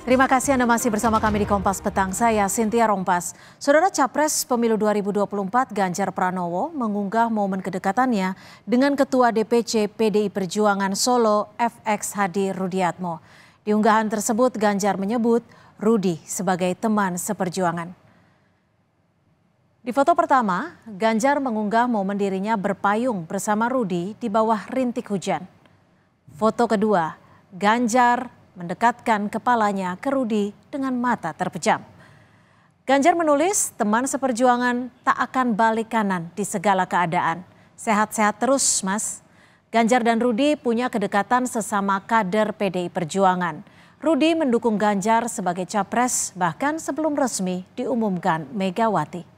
Terima kasih Anda masih bersama kami di Kompas Petang. Saya Sintia Rompas. Saudara Capres Pemilu 2024 Ganjar Pranowo mengunggah momen kedekatannya dengan Ketua DPC PDI Perjuangan Solo FX Hadi Rudiatmo. Di unggahan tersebut Ganjar menyebut Rudi sebagai teman seperjuangan. Di foto pertama, Ganjar mengunggah momen dirinya berpayung bersama Rudi di bawah rintik hujan. Foto kedua, Ganjar mendekatkan kepalanya ke Rudi dengan mata terpejam. Ganjar menulis, teman seperjuangan tak akan balik kanan di segala keadaan. Sehat-sehat terus, Mas. Ganjar dan Rudi punya kedekatan sesama kader PDI Perjuangan. Rudi mendukung Ganjar sebagai capres bahkan sebelum resmi diumumkan Megawati.